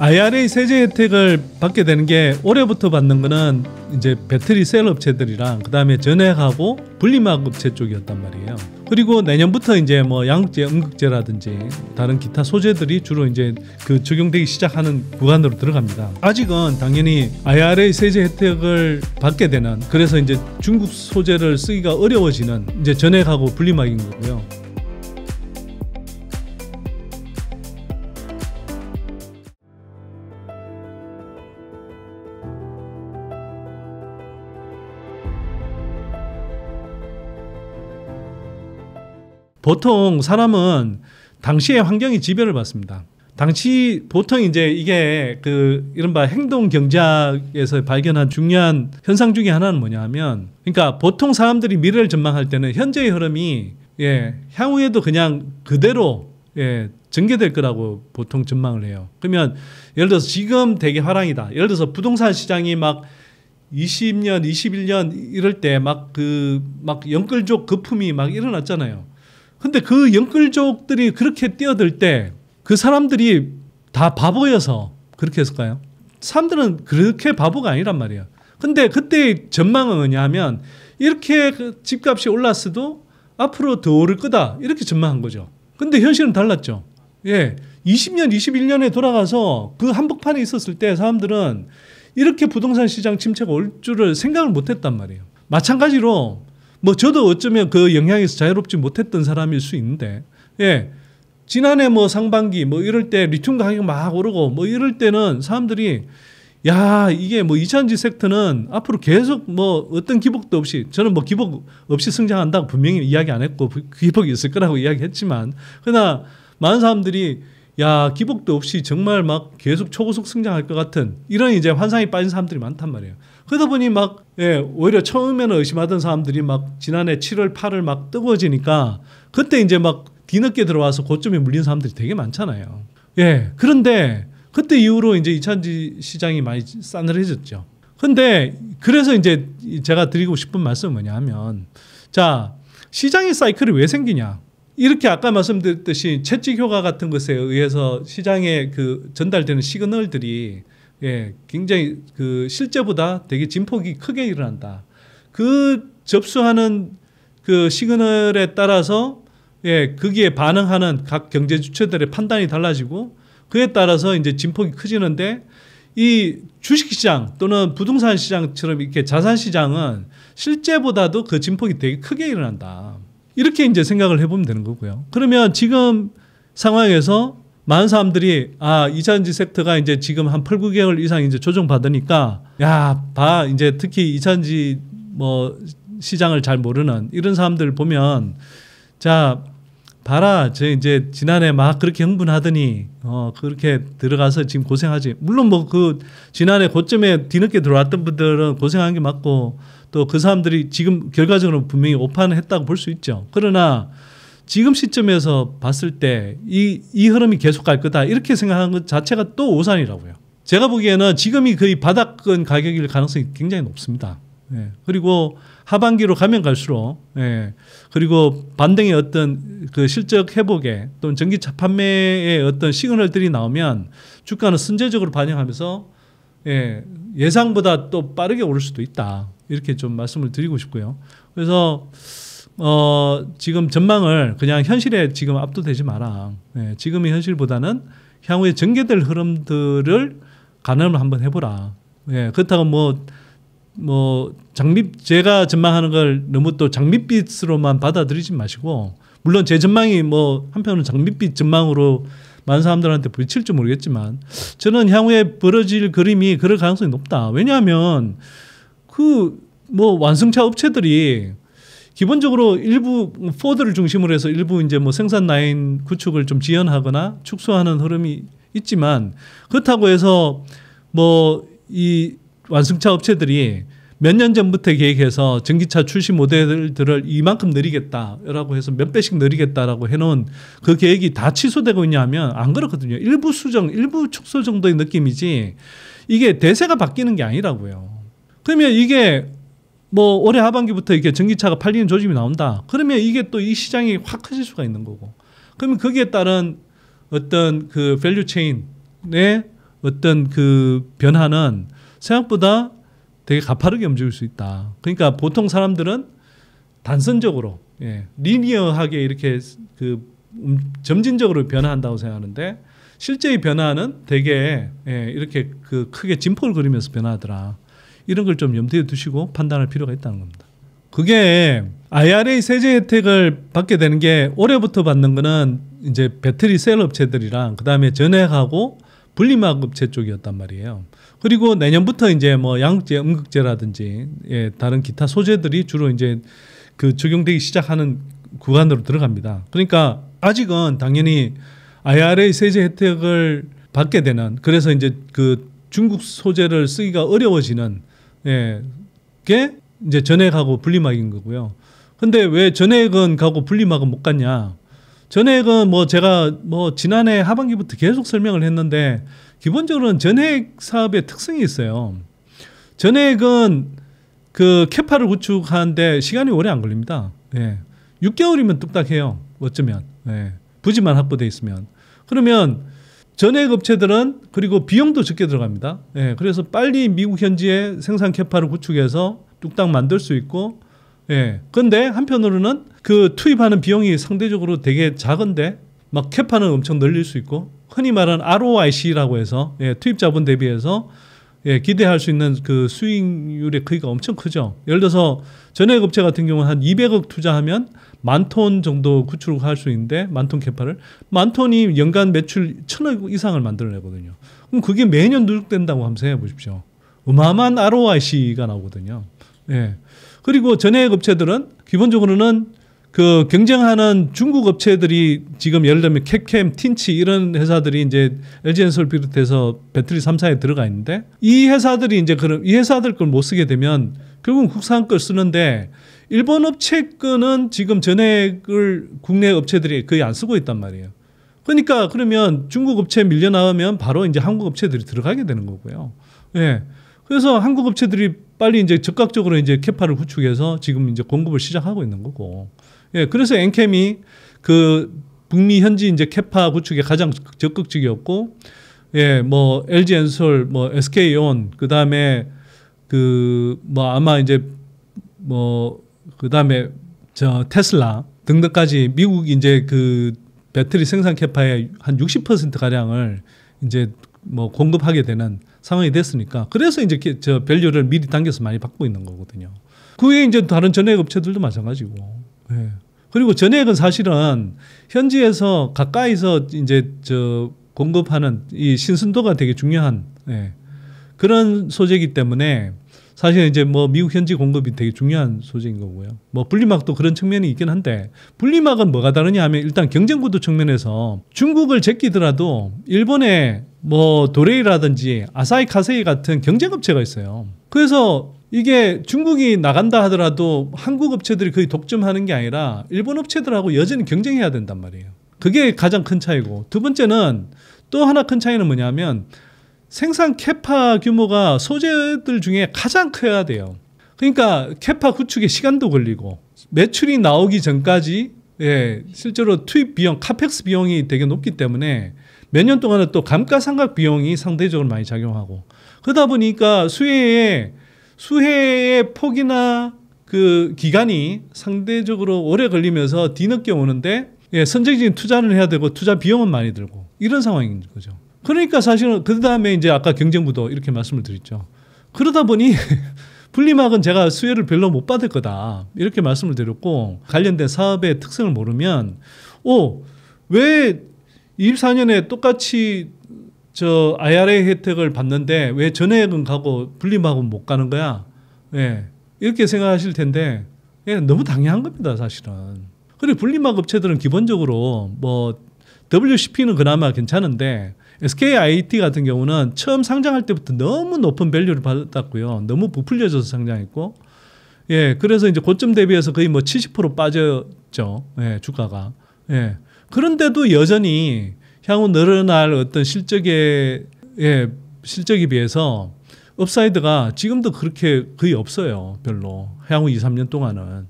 IRA 세제 혜택을 받게 되는 게 올해부터 받는 거는 이제 배터리 셀 업체들이랑 그다음에 전액하고 분리막 업체 쪽이었단 말이에요. 그리고 내년부터 이제 뭐 양극재, 음극재라든지 다른 기타 소재들이 주로 이제 그 적용되기 시작하는 구간으로 들어갑니다. 아직은 당연히 IRA 세제 혜택을 받게 되는 그래서 이제 중국 소재를 쓰기가 어려워지는 이제 전액하고 분리막인 거고요. 보통 사람은 당시의 환경이 지배를 받습니다. 당시 보통 이제 이게 그 이른바 행동 경제학에서 발견한 중요한 현상 중의 하나는 뭐냐 하면 그러니까 보통 사람들이 미래를 전망할 때는 현재의 흐름이 예, 향후에도 그냥 그대로 예, 전개될 거라고 보통 전망을 해요. 그러면 예를 들어서 지금 되게 화랑이다. 예를 들어서 부동산 시장이 막 20년, 21년 이럴 때 막 그막 그, 막 연끌족 거품이 막 일어났잖아요. 근데 그 영끌족들이 그렇게 뛰어들 때 그 사람들이 다 바보여서 그렇게 했을까요? 사람들은 그렇게 바보가 아니란 말이에요. 근데 그때 전망은 뭐냐면 이렇게 그 집값이 올랐어도 앞으로 더 오를 거다 이렇게 전망한 거죠. 근데 현실은 달랐죠. 예, 20년, 21년에 돌아가서 그 한복판에 있었을 때 사람들은 이렇게 부동산 시장 침체가 올 줄을 생각을 못했단 말이에요. 마찬가지로 뭐 저도 어쩌면 그 영향에서 자유롭지 못했던 사람일 수 있는데 예. 지난해 뭐 상반기 뭐 이럴 때 리튬 가격 막 오르고 뭐 이럴 때는 사람들이 야 이게 뭐이차지 섹터는 앞으로 계속 뭐 어떤 기복도 없이 저는 뭐 기복 없이 성장한다고 분명히 이야기 안 했고 기복이 있을 거라고 이야기했지만 그러나 많은 사람들이 야 기복도 없이 정말 막 계속 초고속 성장할 것 같은 이런 이제 환상이 빠진 사람들이 많단 말이에요. 그러다 보니 막 예, 오히려 처음에는 의심하던 사람들이 막 지난해 7월 8월 막 뜨거워지니까 그때 이제 막 뒤늦게 들어와서 고점에 물린 사람들이 되게 많잖아요. 예. 그런데 그때 이후로 이제 이차지 시장이 많이 싸늘해졌죠. 근데 그래서 이제 제가 드리고 싶은 말씀은 뭐냐 하면 자, 시장의 사이클이 왜 생기냐? 이렇게 아까 말씀드렸듯이 채찍 효과 같은 것에 의해서 시장에 그 전달되는 시그널들이 예, 굉장히 그 실제보다 되게 진폭이 크게 일어난다. 그 접수하는 그 시그널에 따라서 예, 거기에 반응하는 각 경제 주체들의 판단이 달라지고 그에 따라서 이제 진폭이 커지는데 이 주식시장 또는 부동산 시장처럼 이렇게 자산시장은 실제보다도 그 진폭이 되게 크게 일어난다. 이렇게 이제 생각을 해보면 되는 거고요. 그러면 지금 상황에서 많은 사람들이 아 이차전지 섹터가 이제 지금 한 8, 9개월 이상 이제 조정받으니까 야봐 이제 특히 이차전지 뭐 시장을 잘 모르는 이런 사람들 보면 자 봐라 저 이제 지난해 막 그렇게 흥분하더니 어 그렇게 들어가서 지금 고생하지 물론 뭐 그 지난해 고점에 뒤늦게 들어왔던 분들은 고생한 게 맞고 또 그 사람들이 지금 결과적으로 분명히 오판을 했다고 볼 수 있죠 그러나 지금 시점에서 봤을 때 이 이 흐름이 계속 갈 거다 이렇게 생각하는 것 자체가 또 오산이라고요. 제가 보기에는 지금이 거의 바닥권 가격일 가능성이 굉장히 높습니다. 예. 그리고 하반기로 가면 갈수록 예. 그리고 반등의 어떤 그 실적 회복에 또는 전기차 판매의 어떤 시그널들이 나오면 주가는 순재적으로 반영하면서 예. 예상보다 또 빠르게 오를 수도 있다 이렇게 좀 말씀을 드리고 싶고요. 그래서 어, 지금 전망을 그냥 현실에 지금 압도되지 마라. 예, 지금의 현실보다는 향후에 전개될 흐름들을 가늠을 한번 해보라. 예, 그렇다고 뭐, 뭐, 장밋, 제가 전망하는 걸 너무 또 장밋빛으로만 받아들이지 마시고, 물론 제 전망이 뭐, 한편은 장밋빛 전망으로 많은 사람들한테 부딪힐지 모르겠지만, 저는 향후에 벌어질 그림이 그럴 가능성이 높다. 왜냐하면, 그, 뭐, 완성차 업체들이 기본적으로 일부 포드를 중심으로 해서 일부 이제 뭐 생산 라인 구축을 좀 지연하거나 축소하는 흐름이 있지만 그렇다고 해서 뭐 이 완승차 업체들이 몇 년 전부터 계획해서 전기차 출시 모델들을 이만큼 늘리겠다라고 해서 몇 배씩 늘리겠다라고 해놓은 그 계획이 다 취소되고 있냐면 안 그렇거든요. 일부 수정, 일부 축소 정도의 느낌이지 이게 대세가 바뀌는 게 아니라고요. 그러면 이게 뭐 올해 하반기부터 이렇게 전기차가 팔리는 조짐이 나온다. 그러면 이게 또 이 시장이 확 커질 수가 있는 거고. 그러면 거기에 따른 어떤 그 밸류 체인의 어떤 그 변화는 생각보다 되게 가파르게 움직일 수 있다. 그러니까 보통 사람들은 단선적으로 예, 리니어하게 이렇게 그 음, 점진적으로 변화한다고 생각하는데 실제의 변화는 되게 예, 이렇게 그 크게 진폭을 그리면서 변화하더라. 이런 걸 좀 염두에 두시고 판단할 필요가 있다는 겁니다. 그게 IRA 세제 혜택을 받게 되는 게 올해부터 받는 거는 이제 배터리 셀 업체들이랑 그다음에 전액하고 분리막 업체 쪽이었단 말이에요. 그리고 내년부터 이제 뭐 양극재, 음극재라든지 예, 다른 기타 소재들이 주로 이제 그 적용되기 시작하는 구간으로 들어갑니다. 그러니까 아직은 당연히 IRA 세제 혜택을 받게 되는 그래서 이제 그 중국 소재를 쓰기가 어려워지는 예, 게 이제 전액하고 분리막인 거고요. 근데 왜 전액은 가고 분리막은 못 갔냐? 전액은 뭐 제가 뭐 지난해 하반기부터 계속 설명을 했는데 기본적으로는 전액 사업의 특성이 있어요. 전액은 그 캐파를 구축하는데 시간이 오래 안 걸립니다. 예. 6개월이면 뚝딱해요. 어쩌면. 예. 부지만 확보돼 있으면. 그러면 전액 업체들은 그리고 비용도 적게 들어갑니다. 예, 그래서 빨리 미국 현지에 생산 캐파를 구축해서 뚝딱 만들 수 있고 예. 근데 한편으로는 그 투입하는 비용이 상대적으로 되게 작은데 막 캐파는 엄청 늘릴 수 있고 흔히 말하는 ROIC라고 해서 예, 투입 자본 대비해서 예, 기대할 수 있는 그 수익률의 크기가 엄청 크죠. 예를 들어서 전액 업체 같은 경우는 한 200억 투자하면 만톤 정도 구출할 수 있는데 만톤 캐파를 만 톤이 연간 매출 천억 이상을 만들어내거든요. 그럼 그게 매년 누적된다고 한번 생각해 보십시오. 어마어마한 ROIC가 나오거든요. 예. 그리고 전해액 업체들은 기본적으로는 그 경쟁하는 중국 업체들이 지금 예를 들면 캡캠, 틴치 이런 회사들이 이제 LG엔솔 비롯해서 배터리 3사에 들어가 있는데 이 회사들이 이제 그럼 이 회사들 걸 못 쓰게 되면 결국은 국산 걸 쓰는데 일본 업체 거는 지금 전액을 국내 업체들이 거의 안 쓰고 있단 말이에요. 그러니까 그러면 중국 업체 밀려나오면 바로 이제 한국 업체들이 들어가게 되는 거고요. 예. 그래서 한국 업체들이 빨리 이제 적극적으로 이제 캐파를 구축해서 지금 이제 공급을 시작하고 있는 거고. 예. 그래서 엔캠이 그 북미 현지 이제 캐파 구축에 가장 적극적이었고 예, 뭐 LG 엔솔, 뭐 SK 온, 그다음에 그 뭐 아마 이제 뭐 그다음에 저 테슬라 등등까지 미국 이제 그 배터리 생산 캐파의 한60% 가량을 이제 뭐 공급하게 되는 상황이 됐으니까 그래서 이제 저 밸류를 미리 당겨서 많이 받고 있는 거거든요. 그 외에 이제 다른 전액 업체들도 마찬가지고. 예. 그리고 전액은 사실은 현지에서 가까이서 이제 저 공급하는 이 신선도가 되게 중요한 예. 그런 소재이기 때문에 사실 이제 뭐 미국 현지 공급이 되게 중요한 소재인 거고요. 뭐 분리막도 그런 측면이 있긴 한데 분리막은 뭐가 다르냐 하면 일단 경쟁 구도 측면에서 중국을 제끼더라도 일본에 뭐 도레이라든지 아사히 카세이 같은 경쟁 업체가 있어요. 그래서 이게 중국이 나간다 하더라도 한국 업체들이 거의 독점하는 게 아니라 일본 업체들하고 여전히 경쟁해야 된단 말이에요. 그게 가장 큰 차이고 두 번째는 또 하나 큰 차이는 뭐냐면 생산 캐파 규모가 소재들 중에 가장 커야 돼요. 그러니까 캐파 구축에 시간도 걸리고 매출이 나오기 전까지 예, 실제로 투입 비용, 카펙스 비용이 되게 높기 때문에 몇 년 동안은 또 감가상각 비용이 상대적으로 많이 작용하고 그러다 보니까 수혜의 수혜의 폭이나 그 기간이 상대적으로 오래 걸리면서 뒤늦게 오는데 예, 선제적인 투자를 해야 되고 투자 비용은 많이 들고 이런 상황인 거죠. 그러니까 사실은 그 다음에 이제 아까 경쟁부도 이렇게 말씀을 드렸죠. 그러다 보니 분리막은 제가 수혜를 별로 못 받을 거다 이렇게 말씀을 드렸고 관련된 사업의 특성을 모르면 오왜 24년에 똑같이 저 IRA 혜택을 받는데 왜 전액은 가고 분리막은 못 가는 거야? 예. 이렇게 생각하실 텐데 예, 너무 당연한 겁니다 사실은. 그리고 분리막 업체들은 기본적으로 뭐 WCP는 그나마 괜찮은데 SKIT 같은 경우는 처음 상장할 때부터 너무 높은 밸류를 받았고요. 너무 부풀려져서 상장했고 예, 그래서 이제 고점 대비해서 거의 뭐 70% 빠졌죠. 예, 주가가. 예. 그런데도 여전히 향후 늘어날 어떤 실적에 예, 실적에 비해서 업사이드가 지금도 그렇게 거의 없어요. 별로. 향후 2, 3년 동안은.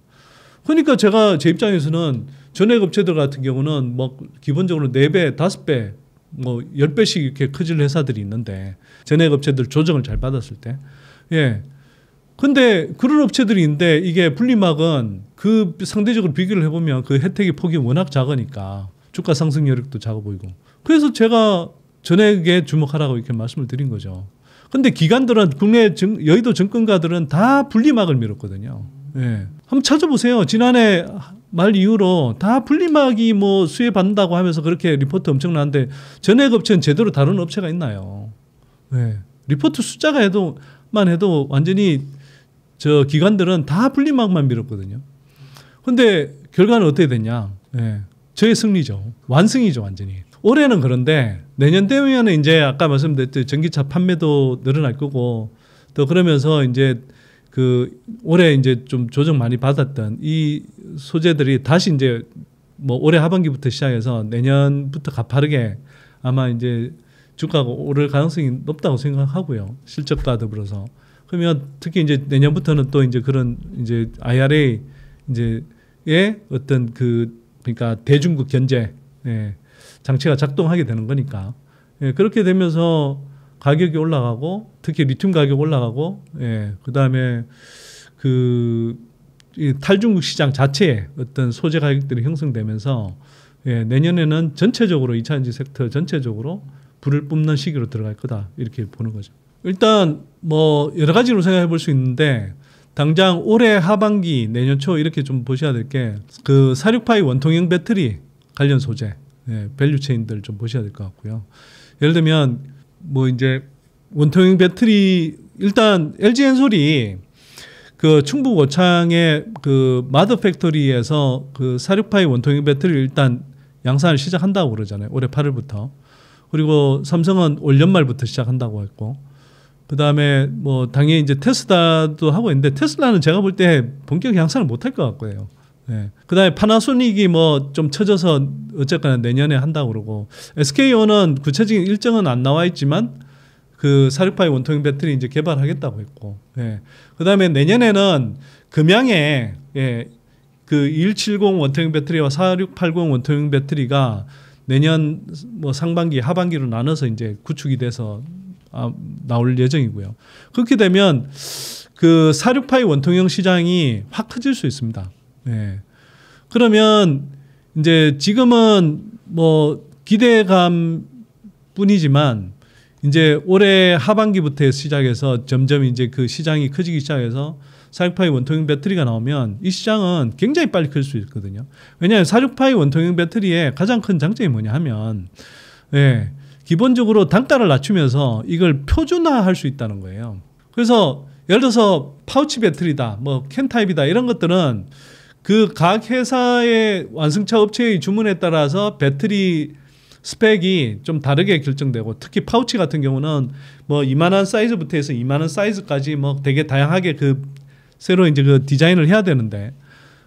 그러니까 제가 제 입장에서는 전액 업체들 같은 경우는 뭐 기본적으로 4배, 5배 뭐 10배씩 이렇게 커질 회사들이 있는데 전액 업체들 조정을 잘 받았을 때 예. 근데 그런 업체들이있는데 이게 분리막은 그 상대적으로 비교를 해보면 그 혜택의 폭이 워낙 작으니까 주가 상승 여력도 작아 보이고 그래서 제가 전액에 주목하라고 이렇게 말씀을 드린 거죠. 근데 기관들은 국내 정, 여의도 증권가들은 다 분리막을 밀었거든요. 예. 한번 찾아보세요. 지난해 말 이후로 다 분리막이 뭐 수혜받는다고 하면서 그렇게 리포트 엄청나는데 전액업체는 제대로 다른 업체가 있나요? 네. 리포트 숫자가 해도, 만 해도 완전히 저 기관들은 다 분리막만 밀었거든요. 근데 결과는 어떻게 됐냐? 네. 저의 승리죠. 완승이죠, 완전히. 올해는 그런데 내년 되면 이제 아까 말씀드렸듯이 전기차 판매도 늘어날 거고 또 그러면서 이제 그 올해 이제 좀 조정 많이 받았던 이 소재들이 다시 이제 뭐 올해 하반기부터 시작해서 내년부터 가파르게 아마 이제 주가가 오를 가능성이 높다고 생각하고요. 실적과 더불어서. 그러면 특히 이제 내년부터는 또 이제 그런 이제 IRA 이제의 어떤 그 그러니까 대중국 견제 예, 장치가 작동하게 되는 거니까 예, 그렇게 되면서 가격이 올라가고 특히 리튬 가격 올라가고 예, 그다음에 그 탈중국 시장 자체에 어떤 소재 가격들이 형성되면서 예, 내년에는 전체적으로 이차전지 섹터 전체적으로 불을 뿜는 시기로 들어갈 거다 이렇게 보는 거죠. 일단 뭐 여러 가지로 생각해 볼 수 있는데 당장 올해 하반기 내년 초 이렇게 좀 보셔야 될 게그 468이 원통형 배터리 관련 소재 예, 밸류체인들 좀 보셔야 될 것 같고요. 예를 들면 뭐 이제 원통형 배터리 일단 LG 엔솔이 그 충북 오창의 그 마더 팩토리에서 그 사륙파이 원통형 배터리를 일단 양산을 시작한다고 그러잖아요. 올해 8월부터. 그리고 삼성은 올 연말부터 시작한다고 했고. 그다음에 뭐 당연히 이제 테슬라도 하고 있는데 테슬라는 제가 볼 때 본격 양산을 못할 것 같고요. 네. 그다음에 파나소닉이 뭐 좀 쳐져서 어쨌거나 내년에 한다고 그러고 SKO는 구체적인 일정은 안 나와 있지만 그사륙파의 원통형 배터리 이제 개발하겠다고 했고 예. 그다음에 내년에는 금양에 예. 그2170 원통형 배터리와 4680 원통형 배터리가 내년 뭐 상반기 하반기로 나눠서 이제 구축이 돼서 아, 나올 예정이고요. 그렇게 되면 그4 6파의 원통형 시장이 확 커질 수 있습니다. 네. 그러면 이제 지금은 뭐 기대감 뿐이지만 이제 올해 하반기부터 시작해서 점점 이제 그 시장이 커지기 시작해서 4 6 5이 원통형 배터리가 나오면 이 시장은 굉장히 빨리 클 수 있거든요. 왜냐하면 4 6 5이 원통형 배터리의 가장 큰 장점이 뭐냐 하면 예, 기본적으로 단가를 낮추면서 이걸 표준화할 수 있다는 거예요. 그래서 예를 들어서 파우치 배터리다, 뭐 캔 타입이다 이런 것들은 그각 회사의 완성차 업체의 주문에 따라서 배터리 스펙이 좀 다르게 결정되고 특히 파우치 같은 경우는 뭐 이만한 사이즈부터 해서 이만한 사이즈까지 뭐 되게 다양하게 그 새로 이제 그 디자인을 해야 되는데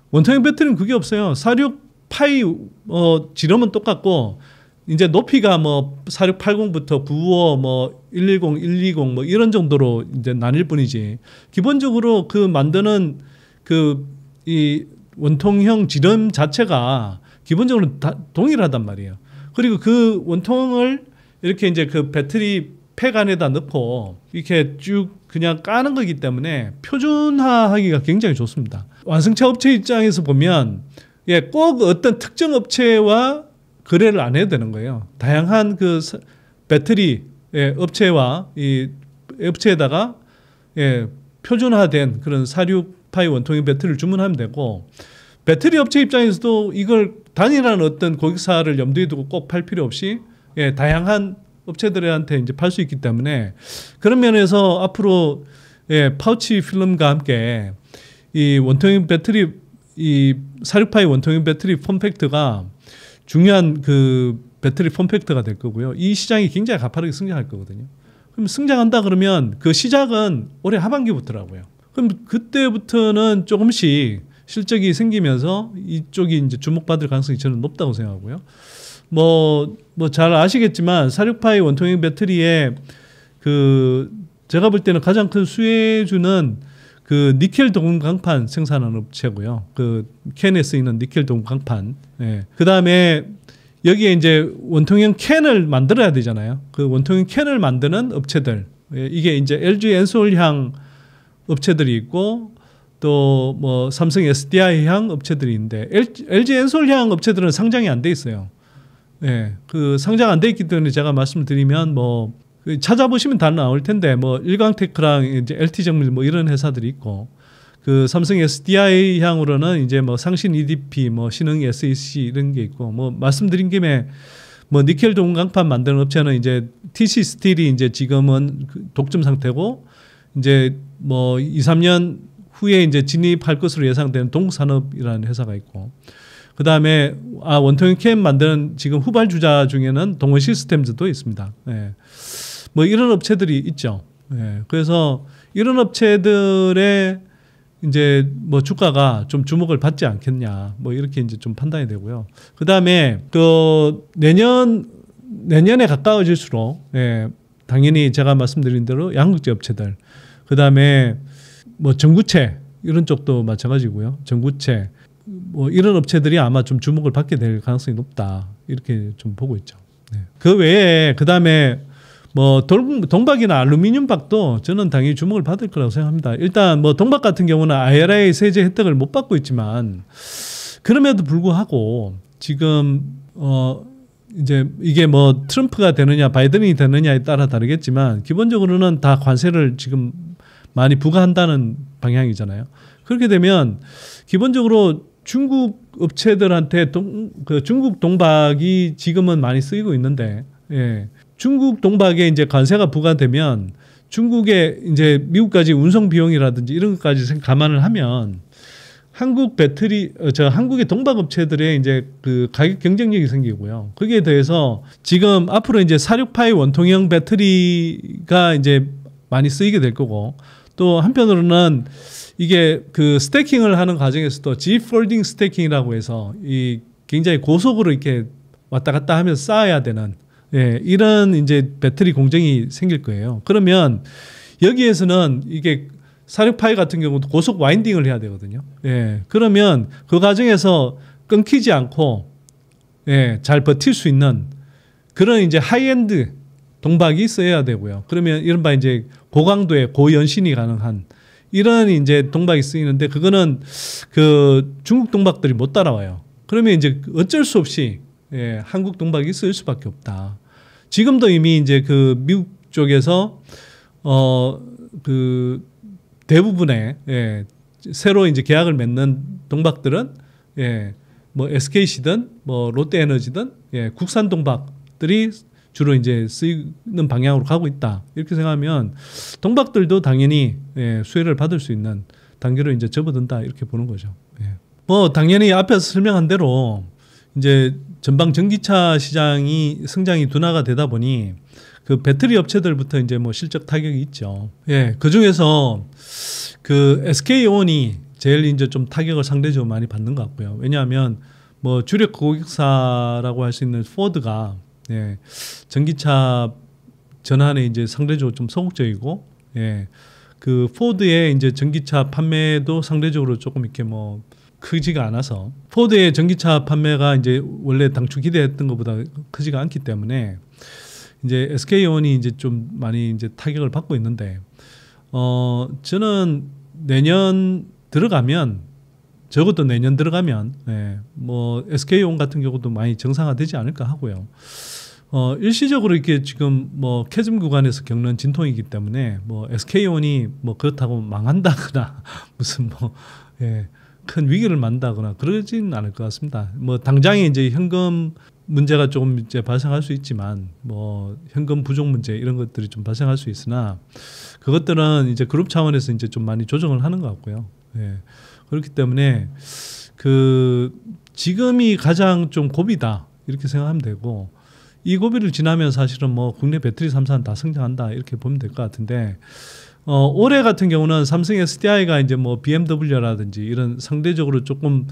원통형 배터리는 그게 없어요. 468 어, 지름은 똑같고 이제 높이가 뭐 4680부터 95, 뭐 110, 120, 뭐 이런 정도로 이제 나뉠 뿐이지. 기본적으로 그 만드는 그이 원통형 지름 자체가 기본적으로 다 동일하단 말이에요. 그리고 그 원통을 이렇게 이제 그 배터리 팩 안에다 넣고 이렇게 쭉 그냥 까는 거기 때문에 표준화하기가 굉장히 좋습니다. 완성차 업체 입장에서 보면 예, 꼭 어떤 특정 업체와 거래를 안 해도 되는 거예요. 다양한 그 배터리 예, 업체와 이 업체에다가 예, 표준화된 그런 사륙 파이원통형 배터리를 주문하면 되고 배터리 업체 입장에서도 이걸 단일한 어떤 고객사를 염두에 두고 꼭 팔 필요 없이 예, 다양한 업체들한테 이제 팔 수 있기 때문에 그런 면에서 앞으로 예, 파우치 필름과 함께 이 원통형 배터리 이사륙파이 원통형 배터리 폼팩트가 중요한 그 배터리 폼팩트가 될 거고요. 이 시장이 굉장히 가파르게 성장할 거거든요. 그럼 성장한다 그러면 그 시작은 올해 하반기부터라고요. 그럼 그때부터는 조금씩 실적이 생기면서 이쪽이 이제 주목받을 가능성이 저는 높다고 생각하고요. 뭐, 뭐 잘 아시겠지만, 468의 원통형 배터리에 그, 제가 볼 때는 가장 큰 수혜주는 그 니켈 도 강판 생산하는 업체고요. 그 캔에 쓰이는 니켈 도 강판. 예. 그 다음에 여기에 이제 원통형 캔을 만들어야 되잖아요. 그 원통형 캔을 만드는 업체들. 예. 이게 이제 LG 엔솔향 업체들이 있고 또 뭐 삼성 SDI향 업체들인데 LG 엔솔향 업체들은 상장이 안 돼 있어요. 네, 그 상장 안 돼 있기 때문에 제가 말씀드리면 뭐 그 찾아보시면 다 나올 텐데 뭐 일광테크랑 이제 LT 정밀 뭐 이런 회사들이 있고 그 삼성 SDI 향으로는 이제 뭐 상신 EDP 뭐 신흥 SEC 이런 게 있고 뭐 말씀드린 김에 뭐 니켈 동강판 만드는 업체는 이제 TC 스틸이 이제 지금은 그 독점 상태고 이제 뭐 2, 3년 후에 이제 진입할 것으로 예상되는 동산업이라는 회사가 있고 그 다음에 아 원통형 캠 만드는 지금 후발주자 중에는 동원 시스템즈도 있습니다. 예. 뭐 이런 업체들이 있죠. 예. 그래서 이런 업체들의 이제 뭐 주가가 좀 주목을 받지 않겠냐 뭐 이렇게 이제 좀 판단이 되고요. 그 다음에 그 내년 내년에 가까워질수록 예, 당연히 제가 말씀드린 대로 양극재 업체들 그 다음에 뭐 전구체 이런 쪽도 마찬가지고요. 전구체 뭐 이런 업체들이 아마 좀 주목을 받게 될 가능성이 높다 이렇게 좀 보고 있죠. 네. 그 외에 그 다음에 뭐 돌, 동박이나 알루미늄 박도 저는 당연히 주목을 받을 거라고 생각합니다. 일단 뭐 동박 같은 경우는 IRA 세제 혜택을 못 받고 있지만 그럼에도 불구하고 지금 어 이제 이게 뭐 트럼프가 되느냐 바이든이 되느냐에 따라 다르겠지만 기본적으로는 다 관세를 지금 많이 부과한다는 방향이잖아요. 그렇게 되면 기본적으로 중국 업체들한테 동, 그 중국 동박이 지금은 많이 쓰이고 있는데 예. 중국 동박에 이제 관세가 부과되면 중국에 이제 미국까지 운송 비용이라든지 이런 것까지 감안을 하면 한국 배터리 어, 저 한국의 동박 업체들의 이제 그 가격 경쟁력이 생기고요. 거기에 대해서 지금 앞으로 이제 468의 원통형 배터리가 이제 많이 쓰이게 될 거고 또 한편으로는 이게 그 스태킹을 하는 과정에서도 g 폴딩 스태킹이라고 해서 이 굉장히 고속으로 이렇게 왔다 갔다 하면서 쌓아야 되는 예, 이런 이제 배터리 공정이 생길 거예요. 그러면 여기에서는 이게 사륙파이 같은 경우도 고속 와인딩을 해야 되거든요. 예, 그러면 그 과정에서 끊기지 않고 예, 잘 버틸 수 있는 그런 이제 하이엔드 동박이 써야 되고요. 그러면 이른바 이제 고강도의 고연신이 가능한 이런 이제 동박이 쓰이는데 그거는 그 중국 동박들이 못 따라와요. 그러면 이제 어쩔 수 없이 예, 한국 동박이 쓸 수밖에 없다. 지금도 이미 이제 그 미국 쪽에서 어 그 대부분의 예, 새로 이제 계약을 맺는 동박들은 예, 뭐 SKC든 뭐 롯데에너지든 예, 국산 동박들이 주로 이제 쓰이는 방향으로 가고 있다. 이렇게 생각하면 동박들도 당연히 예, 수혜를 받을 수 있는 단계로 이제 접어든다 이렇게 보는 거죠. 예. 뭐 당연히 앞에서 설명한 대로 이제 전방 전기차 시장이 성장이 둔화가 되다 보니 그 배터리 업체들부터 이제 뭐 실적 타격이 있죠. 예, 그 중에서 그 SK온이 제일 이제 좀 타격을 상대적으로 많이 받는 것 같고요. 왜냐하면 뭐 주력 고객사라고 할 수 있는 포드가 예. 전기차 전환에 이제 상대적으로 좀 소극적이고 예. 그 포드의 이제 전기차 판매도 상대적으로 조금 이렇게 뭐 크지가 않아서 포드의 전기차 판매가 이제 원래 당초 기대했던 것보다 크지가 않기 때문에 이제 SK온이 이제 좀 많이 이제 타격을 받고 있는데 어 저는 내년 들어가면 적어도 내년 들어가면 예, 뭐 SK온 같은 경우도 많이 정상화되지 않을까 하고요. 어, 일시적으로 이렇게 지금 뭐 캐즘 구간에서 겪는 진통이기 때문에 뭐 SK온이 뭐 그렇다고 망한다거나 무슨 뭐, 예, 큰 위기를 만다거나 그러진 않을 것 같습니다. 뭐 당장에 이제 현금 문제가 조금 이제 발생할 수 있지만 뭐 현금 부족 문제 이런 것들이 좀 발생할 수 있으나 그것들은 이제 그룹 차원에서 이제 좀 많이 조정을 하는 것 같고요. 예. 그렇기 때문에 그 지금이 가장 좀 고비다 이렇게 생각하면 되고 이 고비를 지나면 사실은 뭐 국내 배터리 삼사는다 성장한다 이렇게 보면 될 것 같은데 어, 올해 같은 경우는 삼성 SDI가 이제 뭐 BMW라든지 이런 상대적으로 조금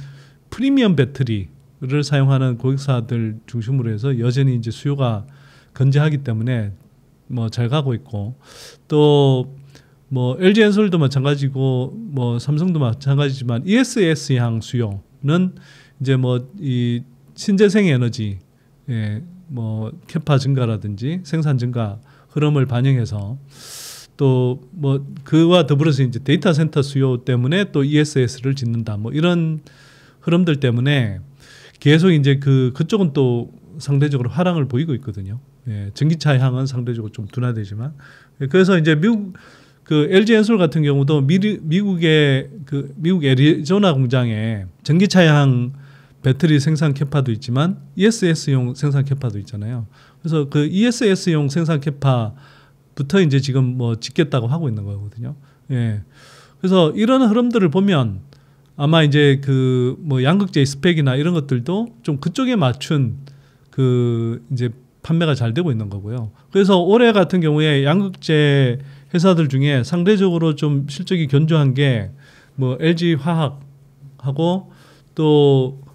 프리미엄 배터리를 사용하는 고객사들 중심으로 해서 여전히 이제 수요가 건재하기 때문에 뭐 잘 가고 있고 또 뭐 LG 엔솔도 마찬가지고 뭐 삼성도 마찬가지지만 ESS 향 수요는 이제 뭐 이 신재생 에너지 예, 뭐 캐파 증가라든지 생산 증가 흐름을 반영해서 또 뭐 그와 더불어서 이제 데이터 센터 수요 때문에 또 ESS를 짓는다 뭐 이런 흐름들 때문에 계속 이제 그 그쪽은 또 상대적으로 화랑을 보이고 있거든요. 예, 전기차 향은 상대적으로 좀 둔화되지만 예, 그래서 이제 미국 그 LG 엔솔 같은 경우도 미, 미국의 그 미국 애리조나 공장에 전기차 향 배터리 생산 캐파도 있지만 ESS용 생산 캐파도 있잖아요. 그래서 그 ESS용 생산 캐파부터 이제 지금 뭐 짓겠다고 하고 있는 거거든요. 예. 그래서 이런 흐름들을 보면 아마 이제 그 뭐 양극재 스펙이나 이런 것들도 좀 그쪽에 맞춘 그 이제 판매가 잘 되고 있는 거고요. 그래서 올해 같은 경우에 양극재 회사들 중에 상대적으로 좀 실적이 견조한 게 뭐 LG 화학하고 또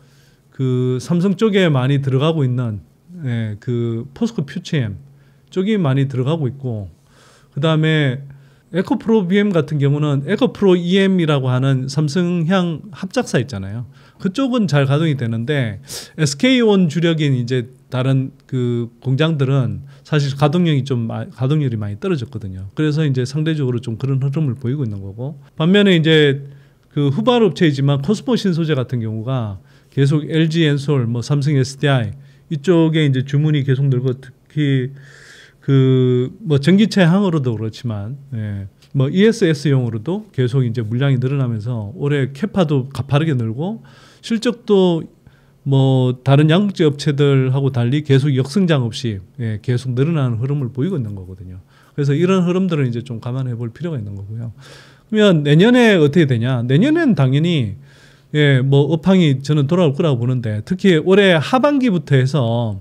그 삼성 쪽에 많이 들어가고 있는 예, 그 포스코 퓨처엠 쪽이 많이 들어가고 있고 그 다음에 에코프로 BM 같은 경우는 에코프로 EM이라고 하는 삼성향 합작사 있잖아요. 그쪽은 잘 가동이 되는데 SK온 주력인 이제 다른 그 공장들은 사실 가동력이 좀 가동률이 많이 떨어졌거든요. 그래서 이제 상대적으로 좀 그런 흐름을 보이고 있는 거고 반면에 이제 그 후발 업체이지만 코스모 신소재 같은 경우가 계속 LG 엔솔, 뭐 삼성 SDI 이쪽에 이제 주문이 계속 늘고 특히 그 뭐 전기차 향으로도 그렇지만 예. 뭐 ESS용으로도 계속 이제 물량이 늘어나면서 올해 캐파도 가파르게 늘고 실적도 뭐 다른 양극재 업체들하고 달리 계속 역성장 없이 예, 계속 늘어나는 흐름을 보이고 있는 거거든요. 그래서 이런 흐름들을 이제 좀 감안해 볼 필요가 있는 거고요. 그러면 내년에 어떻게 되냐? 내년엔 당연히 예, 뭐 업황이 저는 돌아올 거라고 보는데 특히 올해 하반기부터 해서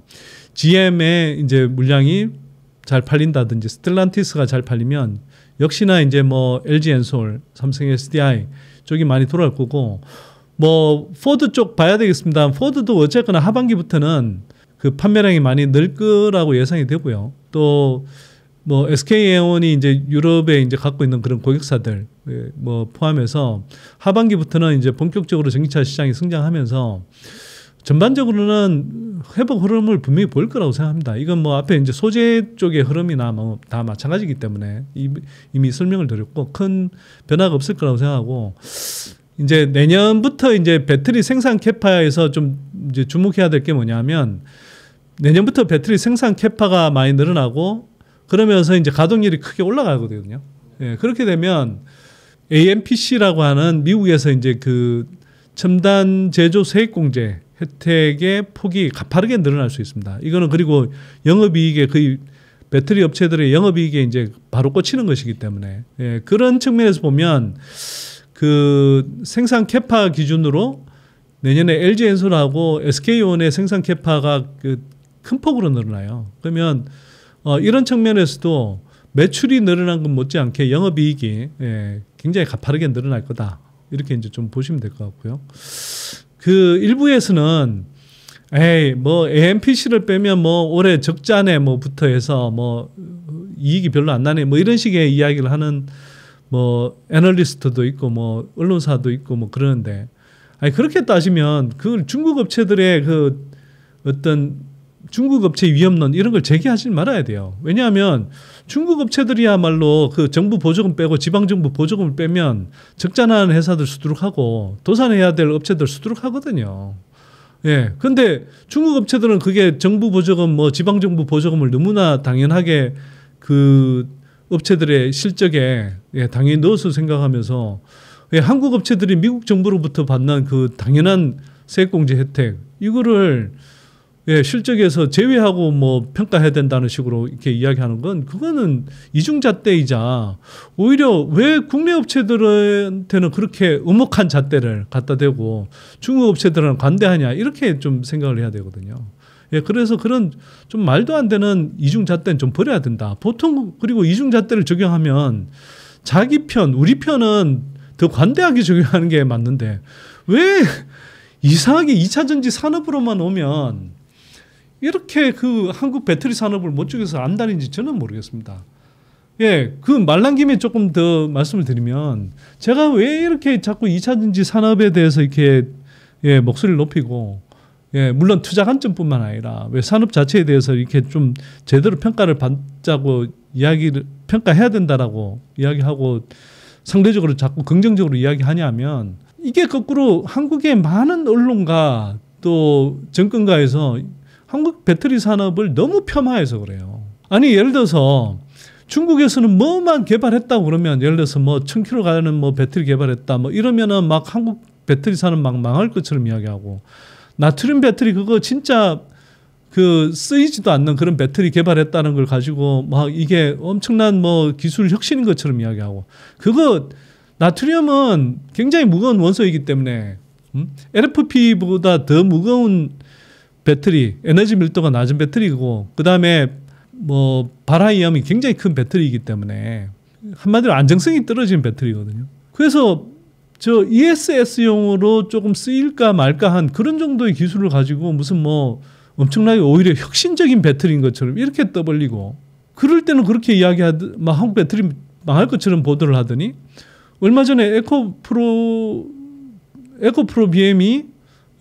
GM의 이제 물량이 잘 팔린다든지 스텔란티스가 잘 팔리면 역시나 이제 뭐 LG 엔솔, 삼성 SDI 쪽이 많이 돌아올 거고 뭐 포드 쪽 봐야 되겠습니다. 포드도 어쨌거나 하반기부터는 그 판매량이 많이 늘 거라고 예상이 되고요. 또뭐 SK 에온이 이제 유럽에 이제 갖고 있는 그런 고객사들 예, 뭐 포함해서 하반기부터는 이제 본격적으로 전기차 시장이 성장하면서 전반적으로는 회복 흐름을 분명히 볼 거라고 생각합니다. 이건 뭐 앞에 이제 소재 쪽의 흐름이나 뭐 다 마찬가지기 때문에 이미 설명을 드렸고 큰 변화가 없을 거라고 생각하고 이제 내년부터 이제 배터리 생산 캐파에서 좀 이제 주목해야 될 게 뭐냐면 내년부터 배터리 생산 캐파가 많이 늘어나고 그러면서 이제 가동률이 크게 올라가거든요. 예, 그렇게 되면 AMPC라고 하는 미국에서 이제 그 첨단 제조 세액 공제 혜택의 폭이 가파르게 늘어날 수 있습니다. 이거는 그리고 영업이익에 거 배터리 업체들의 영업이익에 이제 바로 꽂히는 것이기 때문에 예, 그런 측면에서 보면 그 생산 캐파 기준으로 내년에 LG 엔솔하고 SK온의 생산 캐파가 그큰 폭으로 늘어나요. 그러면 어, 이런 측면에서도 매출이 늘어난 건 못지않게 영업이익이 예, 굉장히 가파르게 늘어날 거다. 이렇게 이제 좀 보시면 될 것 같고요. 그 일부에서는 에이 뭐 AMPC를 빼면 뭐 올해 적자네 뭐부터 해서 뭐 이익이 별로 안 나네 뭐 이런 식의 이야기를 하는 뭐 애널리스트도 있고 뭐 언론사도 있고 뭐 그러는데 아니 그렇게 따지면 그 중국 업체들의 그 어떤 중국 업체 위협론 이런 걸 제기하지 말아야 돼요. 왜냐하면 중국 업체들이야말로 그 정부 보조금 빼고 지방정부 보조금을 빼면 적자나는 회사들 수두룩하고 도산해야 될 업체들 수두룩하거든요. 예. 근데 중국 업체들은 그게 정부 보조금 뭐 지방정부 보조금을 너무나 당연하게 그 업체들의 실적에 예, 당연히 넣어서 생각하면서 예, 한국 업체들이 미국 정부로부터 받는 그 당연한 세액공제 혜택 이거를 예, 실적에서 제외하고 뭐 평가해야 된다는 식으로 이렇게 이야기하는 건 그거는 이중잣대이자 오히려 왜 국내 업체들한테는 그렇게 음혹한 잣대를 갖다 대고 중국 업체들은 관대하냐 이렇게 좀 생각을 해야 되거든요. 예, 그래서 그런 좀 말도 안 되는 이중잣대는 좀 버려야 된다. 보통 그리고 이중잣대를 적용하면 자기 편, 우리 편은 더 관대하게 적용하는 게 맞는데 왜 이상하게 2차 전지 산업으로만 오면 이렇게 그 한국 배터리 산업을 못쪽에서 안다는지 저는 모르겠습니다. 예, 그 말난 김에 조금 더 말씀을 드리면 제가 왜 이렇게 자꾸 2차전지 산업에 대해서 이렇게 예, 목소리를 높이고 예, 물론 투자 관점뿐만 아니라 왜 산업 자체에 대해서 이렇게 좀 제대로 평가를 받자고 이야기를 평가해야 된다라고 이야기하고 상대적으로 자꾸 긍정적으로 이야기하냐면 이게 거꾸로 한국의 많은 언론과 또 정권가에서 한국 배터리 산업을 너무 폄하해서 그래요. 아니 예를 들어서 중국에서는 뭐만 개발했다 그러면 예를 들어서 뭐 1000km 가는 뭐 배터리 개발했다 뭐 이러면은 막 한국 배터리 산업 막 망할 것처럼 이야기하고 나트륨 배터리 그거 진짜 그 쓰이지도 않는 그런 배터리 개발했다는 걸 가지고 막 이게 엄청난 뭐 기술 혁신인 것처럼 이야기하고 그거 나트륨은 굉장히 무거운 원소이기 때문에 음? LFP보다 더 무거운 배터리, 에너지 밀도가 낮은 배터리고 그다음에 뭐 발화위험이 굉장히 큰 배터리이기 때문에 한마디로 안정성이 떨어진 배터리거든요. 그래서 저 ESS용으로 조금 쓰일까 말까 한 그런 정도의 기술을 가지고 무슨 뭐 엄청나게 오히려 혁신적인 배터리인 것처럼 이렇게 떠벌리고 그럴 때는 그렇게 이야기하듯 막 한국 배터리 망할 것처럼 보도를 하더니 얼마 전에 에코 프로 에코 프로 BM이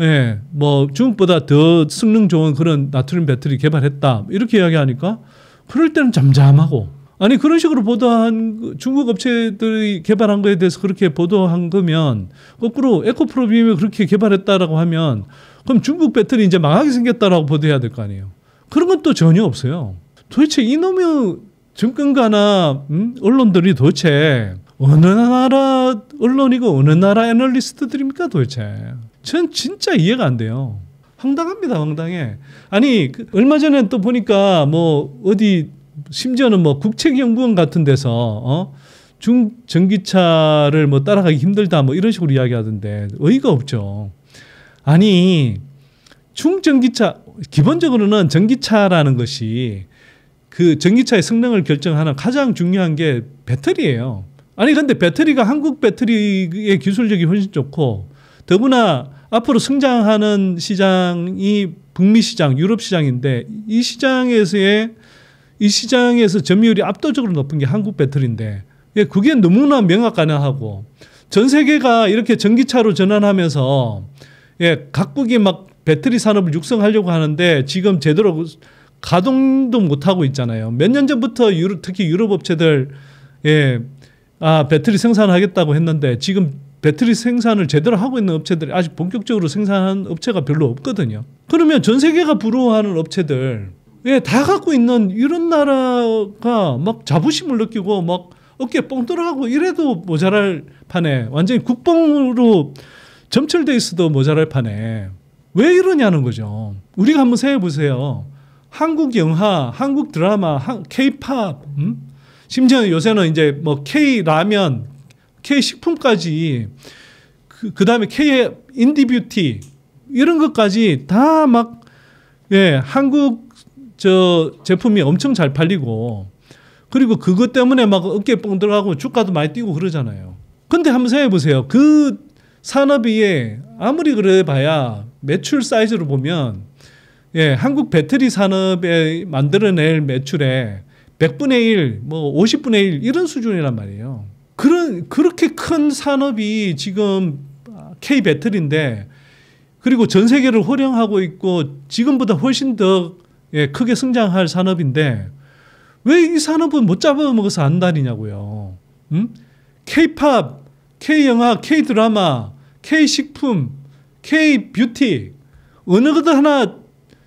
예, 뭐 중국보다 더 성능 좋은 그런 나트륨 배터리 개발했다 이렇게 이야기하니까 그럴 때는 잠잠하고 아니 그런 식으로 보도한 중국 업체들이 개발한 거에 대해서 그렇게 보도한 거면 거꾸로 에코프로빔을 그렇게 개발했다라고 하면 그럼 중국 배터리 이제 망하게 생겼다라고 보도해야 될 거 아니에요. 그런 건 또 전혀 없어요. 도대체 이놈의 증권가나 음? 언론들이 도대체 어느 나라 언론이고 어느 나라 애널리스트들입니까 도대체. 전 진짜 이해가 안 돼요. 황당합니다, 황당해. 아니, 그 얼마 전에 또 보니까 뭐 어디 심지어는 뭐 국책연구원 같은 데서 어? 중 전기차를 뭐 따라가기 힘들다 뭐 이런 식으로 이야기하던데 어이가 없죠. 아니 중전기차 기본적으로는 전기차라는 것이 그 전기차의 성능을 결정하는 가장 중요한 게 배터리예요. 아니 근데 배터리가 한국 배터리의 기술력이 훨씬 좋고 더구나 앞으로 성장하는 시장이 북미 시장, 유럽 시장인데 이 시장에서의 이 시장에서 점유율이 압도적으로 높은 게 한국 배터리인데 예, 그게 너무나 명확가능하고 전 세계가 이렇게 전기차로 전환하면서 예, 각국이 막 배터리 산업을 육성하려고 하는데 지금 제대로 가동도 못하고 있잖아요. 몇 년 전부터 유럽, 특히 유럽 업체들 예, 아, 배터리 생산하겠다고 했는데 지금 배터리 생산을 제대로 하고 있는 업체들이 아직 본격적으로 생산한 업체가 별로 없거든요. 그러면 전 세계가 부러워하는 업체들, 예, 다 갖고 있는 이런 나라가 막 자부심을 느끼고 막 어깨 뻥 뚫어가고 이래도 모자랄 판에 완전히 국뽕으로 점철돼 있어도 모자랄 판에 왜 이러냐는 거죠. 우리가 한번 생각해 보세요. 한국 영화, 한국 드라마, 케이팝, 음? 심지어 요새는 이제 뭐 K 라면, K식품까지 그, 그 다음에 K의 인디뷰티 이런 것까지 다 막 예, 한국 저 제품이 엄청 잘 팔리고 그리고 그것 때문에 막 어깨 뻥 들어가고 주가도 많이 뛰고 그러잖아요. 근데 한번 생각해 보세요. 그 산업이 아무리 그래 봐야 매출 사이즈로 보면 예, 한국 배터리 산업에 만들어낼 매출의 100분의 1, 뭐 50분의 1 이런 수준이란 말이에요. 그런 그렇게 큰 산업이 지금 K 배터리인데 그리고 전 세계를 호령하고 있고 지금보다 훨씬 더 예, 크게 성장할 산업인데 왜 이 산업은 못 잡아먹어서 안 다니냐고요. 음? K-팝, K-영화, K-드라마, K-식품, K-뷰티 어느 것 하나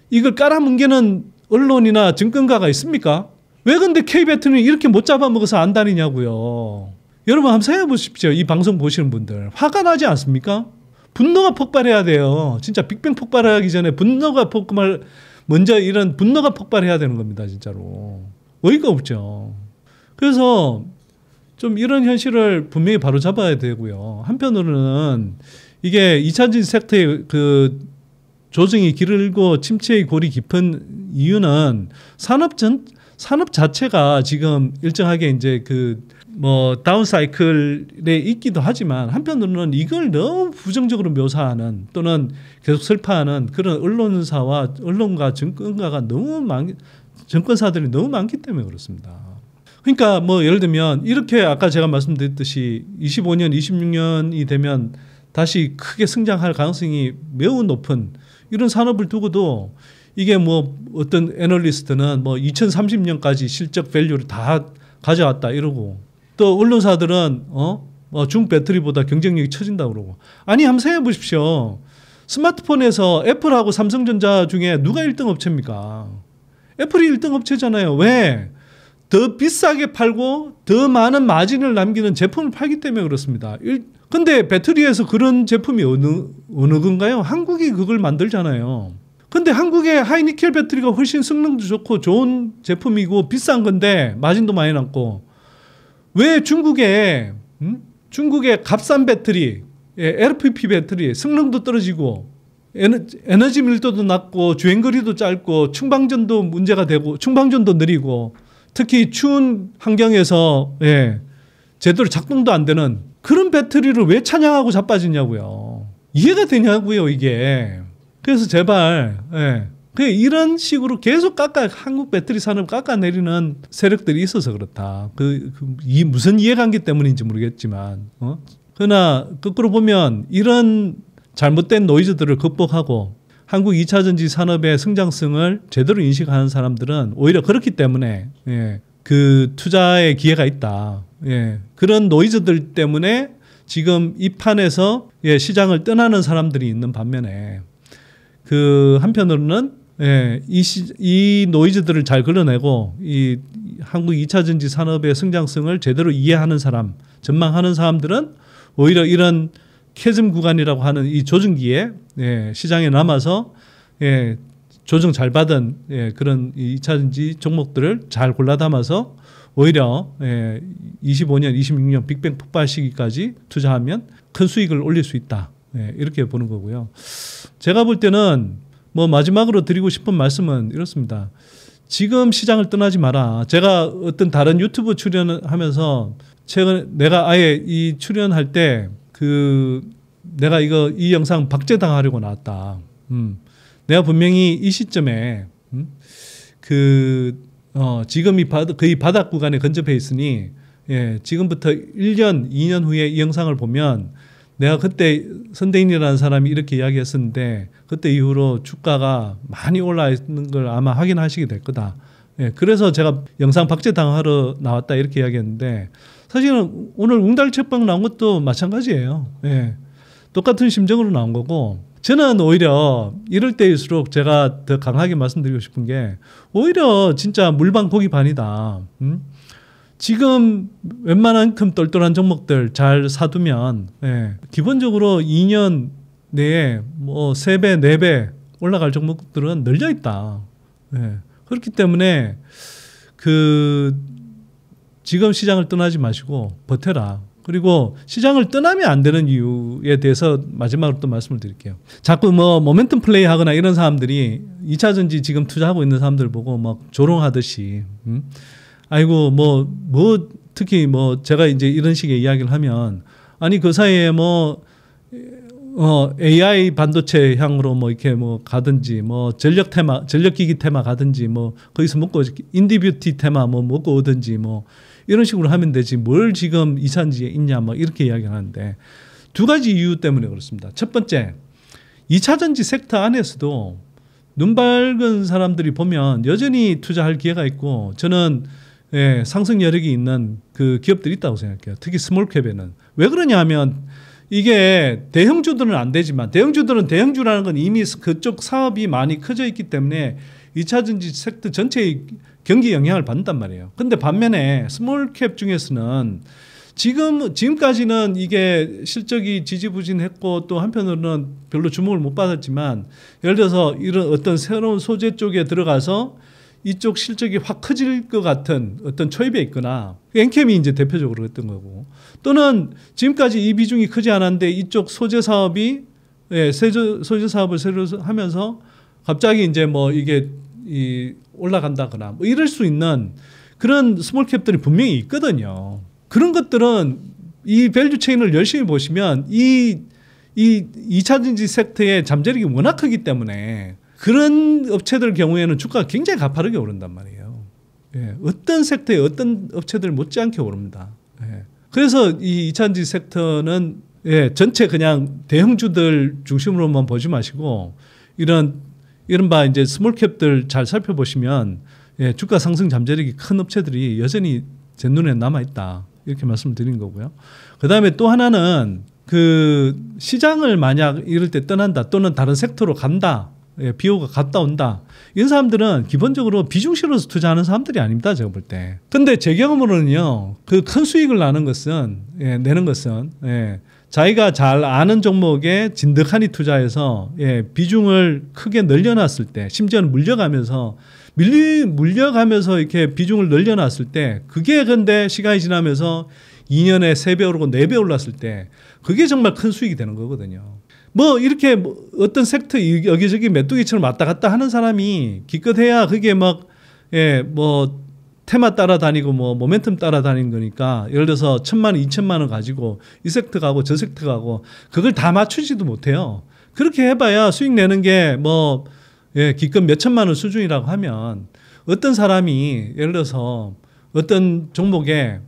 이걸 깔아뭉개는 언론이나 증권가가 있습니까? 왜 근데 K-배트는 이렇게 못 잡아먹어서 안 다니냐고요. 여러분 한번 생각해 보십시오. 이 방송 보시는 분들. 화가 나지 않습니까? 분노가 폭발해야 돼요. 진짜 빅뱅 폭발하기 전에 분노가 폭발, 먼저 이런 분노가 폭발해야 되는 겁니다. 진짜로. 어이가 없죠. 그래서 좀 이런 현실을 분명히 바로 잡아야 되고요. 한편으로는 이게 이차진 섹터의 그 조정이 길고 침체의 골이 깊은 이유는 산업 전 산업 자체가 지금 일정하게 이제 그뭐 다운사이클에 있기도 하지만 한편으로는 이걸 너무 부정적으로 묘사하는 또는 계속 슬퍼하는 그런 언론사와 언론과 증권가가 너무 많 정권사들이 너무 많기 때문에 그렇습니다. 그러니까 뭐 예를 들면 이렇게 아까 제가 말씀드렸듯이 25년, 26년이 되면 다시 크게 성장할 가능성이 매우 높은 이런 산업을 두고도 이게 뭐 어떤 애널리스트는 뭐 2030년까지 실적 밸류를 다 가져왔다 이러고 또 언론사들은 어? 어, 중 배터리보다 경쟁력이 처진다 그러고. 아니 한번 생각해 보십시오. 스마트폰에서 애플하고 삼성전자 중에 누가 1등 업체입니까? 애플이 1등 업체잖아요. 왜? 더 비싸게 팔고 더 많은 마진을 남기는 제품을 팔기 때문에 그렇습니다. 일, 근데 배터리에서 그런 제품이 어느, 어느 건가요? 한국이 그걸 만들잖아요. 근데 한국의 하이니켈 배터리가 훨씬 성능도 좋고 좋은 제품이고 비싼 건데 마진도 많이 남고 왜 중국에 음? 중국의 값싼 배터리, LPP 예, 배터리 성능도 떨어지고 에너, 지 밀도도 낮고 주행거리도 짧고 충방전도 문제가 되고 충방전도 느리고 특히 추운 환경에서 예, 제대로 작동도 안 되는 그런 배터리를 왜 찬양하고 자빠지냐고요. 이해가 되냐고요 이게. 그래서 제발 예, 그 이런 식으로 계속 깎아 한국 배터리 산업 깎아내리는 세력들이 있어서 그렇다. 그, 그 무슨 이해관계 때문인지 모르겠지만 어? 그러나 거꾸로 보면 이런 잘못된 노이즈들을 극복하고 한국 2차 전지 산업의 성장성을 제대로 인식하는 사람들은 오히려 그렇기 때문에 예, 그 투자의 기회가 있다. 예, 그런 노이즈들 때문에 지금 이 판에서 예, 시장을 떠나는 사람들이 있는 반면에 그 한편으로는 예, 이, 시, 이 노이즈들을 잘 걸러내고 이 한국 2차 전지 산업의 성장성을 제대로 이해하는 사람, 전망하는 사람들은 오히려 이런 캐즘 구간이라고 하는 이 조정기에 예, 시장에 남아서 예, 조정 잘 받은 예, 그런 2차 전지 종목들을 잘 골라 담아서 오히려 예, 25년, 26년 빅뱅 폭발 시기까지 투자하면 큰 수익을 올릴 수 있다. 예, 이렇게 보는 거고요. 제가 볼 때는 뭐 마지막으로 드리고 싶은 말씀은 이렇습니다. 지금 시장을 떠나지 마라. 제가 어떤 다른 유튜브 출연하면서 최근 내가 아예 이 출연할 때 그 내가 이거 이 영상 박제당하려고 나왔다. 음. 내가 분명히 이 시점에 음? 그 어, 지금이 바다, 거의 바닥 구간에 근접해 있으니 예, 지금부터 1년, 2년 후에 이 영상을 보면 내가 그때 선대인이라는 사람이 이렇게 이야기했었는데 그때 이후로 주가가 많이 올라 있는 걸 아마 확인하시게 될 거다. 예, 그래서 제가 영상 박제당하러 나왔다 이렇게 이야기했는데 사실은 오늘 웅달책방 나온 것도 마찬가지예요. 예, 똑같은 심정으로 나온 거고 저는 오히려 이럴 때일수록 제가 더 강하게 말씀드리고 싶은 게 오히려 진짜 물반 고기 반이다. 음? 지금 웬만한큼 똘똘한 종목들 잘 사두면 예, 기본적으로 2년 내에 뭐 3배, 4배 올라갈 종목들은 늘려 있다. 예, 그렇기 때문에 그 지금 시장을 떠나지 마시고 버텨라. 그리고 시장을 떠나면 안 되는 이유에 대해서 마지막으로 또 말씀을 드릴게요. 자꾸 뭐 모멘텀 플레이 하거나 이런 사람들이 2차전지 지금 투자하고 있는 사람들 보고 막 조롱하듯이 음? 아이고 뭐뭐 뭐 특히 뭐 제가 이제 이런 식의 이야기를 하면 아니 그 사이에 뭐 어, AI 반도체 향으로 뭐 이렇게 뭐 가든지 뭐 전력 테마 전력 기기 테마 가든지 뭐 거기서 먹고 인디뷰티 테마 뭐 먹고 오든지 뭐 이런 식으로 하면 되지 뭘 지금 이산지에 있냐 뭐 이렇게 이야기를 하는데 두 가지 이유 때문에 그렇습니다. 첫 번째 2차 전지 섹터 안에서도 눈 밝은 사람들이 보면 여전히 투자할 기회가 있고 저는 예, 상승 여력이 있는 그 기업들이 있다고 생각해요. 특히 스몰캡에는. 왜 그러냐 하면 이게 대형주들은 안 되지만 대형주들은 대형주라는 건 이미 그쪽 사업이 많이 커져 있기 때문에 2차전지 섹터 전체의 경기 영향을 받는단 말이에요. 근데 반면에 스몰캡 중에서는 지금 지금까지는 이게 실적이 지지부진했고 또 한편으로는 별로 주목을 못 받았지만 예를 들어서 이런 어떤 새로운 소재 쪽에 들어가서 이쪽 실적이 확 커질 것 같은 어떤 초입에 있거나 엔캠이 이제 대표적으로 했던 거고 또는 지금까지 이 비중이 크지 않았는데 이쪽 소재 사업이 예, 소재 사업을 새로 하면서 갑자기 이제 뭐 이게 이 올라간다거나 뭐 이럴 수 있는 그런 스몰캡들이 분명히 있거든요. 그런 것들은 이 밸류 체인을 열심히 보시면 이, 이 2차전지 섹터의 잠재력이 워낙 크기 때문에 그런 업체들 경우에는 주가가 굉장히 가파르게 오른단 말이에요. 예, 어떤 섹터에 어떤 업체들 못지않게 오릅니다. 예. 그래서 이 이찬지 섹터는 예, 전체 그냥 대형주들 중심으로만 보지 마시고 이런 이른바 이제 스몰캡들 잘 살펴보시면 예, 주가 상승 잠재력이 큰 업체들이 여전히 제 눈에 남아 있다 이렇게 말씀드린 거고요. 그 다음에 또 하나는 그 시장을 만약 이럴 때 떠난다 또는 다른 섹터로 간다 예, 비호가 갔다 온다. 이런 사람들은 기본적으로 비중실에서 투자하는 사람들이 아닙니다. 제가 볼 때. 근데 제 경험으로는요, 그 큰 수익을 나는 것은, 예, 내는 것은, 예, 자기가 잘 아는 종목에 진득하니 투자해서, 예, 비중을 크게 늘려놨을 때, 심지어는 물려가면서, 밀리, 물려가면서 이렇게 비중을 늘려놨을 때, 그게 근데 시간이 지나면서 2년에 3배 오르고 4배 올랐을 때, 그게 정말 큰 수익이 되는 거거든요. 뭐 이렇게 뭐 어떤 섹트 여기저기 메뚜기처럼 왔다 갔다 하는 사람이 기껏해야 그게 막예뭐 테마 따라다니고 뭐 모멘텀 따라다닌 거니까 예를 들어서 천만 이천만 원 가지고 이섹터 가고 저섹터 가고 그걸 다 맞추지도 못해요. 그렇게 해봐야 수익 내는 게 뭐 예, 기껏 몇 천만 원 수준이라고 하면 어떤 사람이 예를 들어서 어떤 종목에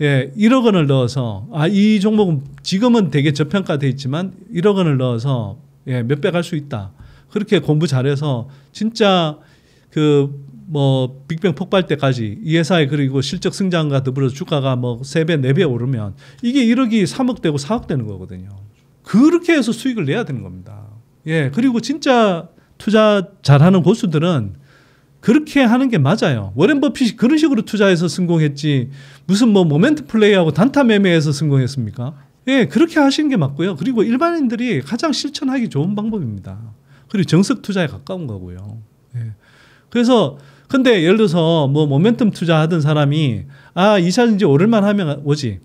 예, 1억 원을 넣어서 아 이 종목은 지금은 되게 저평가돼 있지만 1억 원을 넣어서 예, 몇백 할수 있다. 그렇게 공부 잘해서 진짜 그 뭐 빅뱅 폭발 때까지 이 회사의 그리고 실적 성장과 더불어 주가가 뭐 세배네배 네 오르면 이게 1억이 3억 되고 4억 되는 거거든요. 그렇게 해서 수익을 내야 되는 겁니다. 예, 그리고 진짜 투자 잘하는 고수들은 그렇게 하는 게 맞아요. 워렌 버핏이 그런 식으로 투자해서 성공했지 무슨 뭐 모멘트 플레이하고 단타 매매해서 성공했습니까? 예, 그렇게 하시는 게 맞고요. 그리고 일반인들이 가장 실천하기 좋은 방법입니다. 그리고 정석 투자에 가까운 거고요. 예. 그래서 근데 예를 들어서 뭐 모멘텀 투자하던 사람이 아, 이차전지 오를만 하면 오지.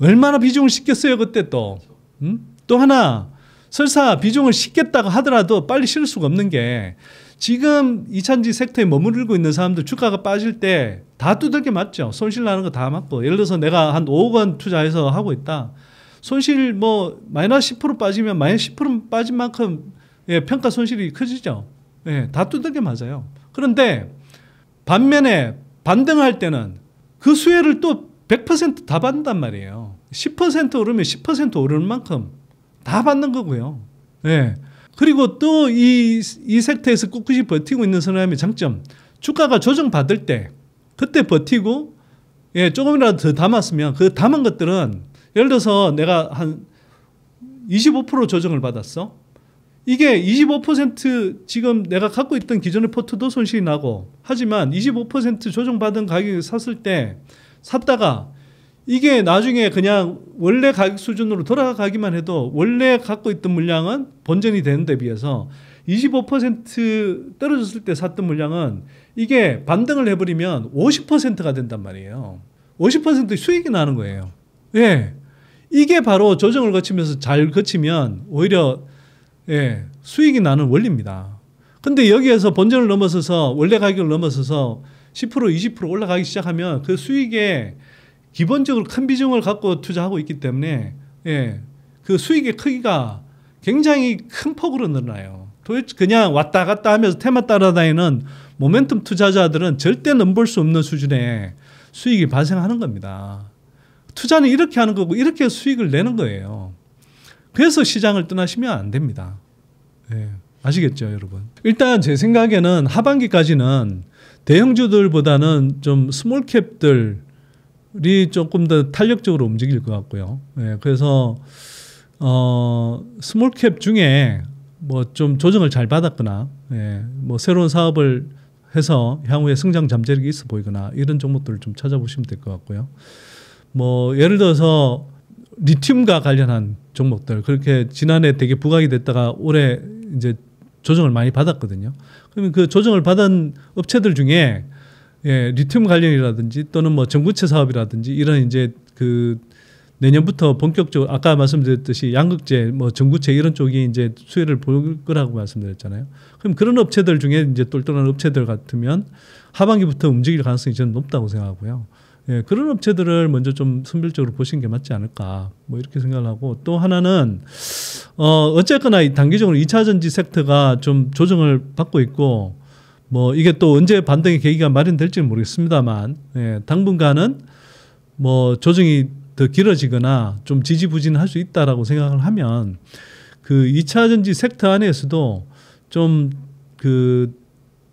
얼마나 비중을 시켰어요, 그때 또. 음? 또 하나 설사 비중을 싣겠다고 하더라도 빨리 쉴 수가 없는 게 지금 이찬지 섹터에 머무르고 있는 사람들 주가가 빠질 때다 두들겨 맞죠. 손실 나는 거 다 맞고. 예를 들어서 내가 한 5억 원 투자해서 하고 있다. 손실 뭐 마이너스 10% 빠지면 마이너스 10% 빠진 만큼 예, 평가 손실이 커지죠. 예, 다 두들겨 맞아요. 그런데 반면에 반등할 때는 그 수혜를 또 100%다 받는단 말이에요. 10% 오르면 10% 오르는 만큼 다 받는 거고요. 예. 그리고 또 이이 섹터에서 꿋꿋이 버티고 있는 선남의 장점 주가가 조정받을 때 그때 버티고 예 조금이라도 더 담았으면 그 담은 것들은 예를 들어서 내가 한 25% 조정을 받았어 이게 25% 지금 내가 갖고 있던 기존의 포트도 손실이 나고 하지만 25% 조정받은 가격에 샀을 때 샀다가 이게 나중에 그냥 원래 가격 수준으로 돌아가기만 해도 원래 갖고 있던 물량은 본전이 되는 데 비해서 25% 떨어졌을 때 샀던 물량은 이게 반등을 해버리면 50%가 된단 말이에요. 50% 수익이 나는 거예요. 예. 이게 바로 조정을 거치면서 잘 거치면 오히려 예, 수익이 나는 원리입니다. 근데 여기에서 본전을 넘어서서 원래 가격을 넘어서서 10% 20% 올라가기 시작하면 그 수익에 기본적으로 큰 비중을 갖고 투자하고 있기 때문에 예, 그 수익의 크기가 굉장히 큰 폭으로 늘어나요. 도대체 그냥 왔다 갔다 하면서 테마 따라다니는 모멘텀 투자자들은 절대 넘볼 수 없는 수준의 수익이 발생하는 겁니다. 투자는 이렇게 하는 거고 이렇게 수익을 내는 거예요. 그래서 시장을 떠나시면 안 됩니다. 예, 아시겠죠, 여러분? 일단 제 생각에는 하반기까지는 대형주들보다는 좀 스몰캡들 리 조금 더 탄력적으로 움직일 것 같고요. 예, 그래서 어, 스몰캡 중에 뭐 좀 조정을 잘 받았거나 예, 뭐 새로운 사업을 해서 향후에 성장 잠재력이 있어 보이거나 이런 종목들을 좀 찾아보시면 될 것 같고요. 뭐 예를 들어서 리튬과 관련한 종목들 그렇게 지난해 되게 부각이 됐다가 올해 이제 조정을 많이 받았거든요. 그러면 그 조정을 받은 업체들 중에 예, 리튬 관련이라든지 또는 뭐 전구체 사업이라든지 이런 이제 그 내년부터 본격적으로 아까 말씀드렸듯이 양극재, 뭐 전구체 이런 쪽이 이제 수혜를 볼 거라고 말씀드렸잖아요. 그럼 그런 업체들 중에 이제 똘똘한 업체들 같으면 하반기부터 움직일 가능성이 저는 높다고 생각하고요. 예, 그런 업체들을 먼저 좀 선별적으로 보시는 게 맞지 않을까 뭐 이렇게 생각을 하고 또 하나는 어 어쨌거나 단기적으로 2차 전지 섹터가 좀 조정을 받고 있고 뭐 이게 또 언제 반등의 계기가 마련될지는 모르겠습니다만 예, 당분간은 뭐 조정이 더 길어지거나 좀 지지부진할 수 있다라고 생각을 하면 그 2차 전지 섹터 안에서도 좀그그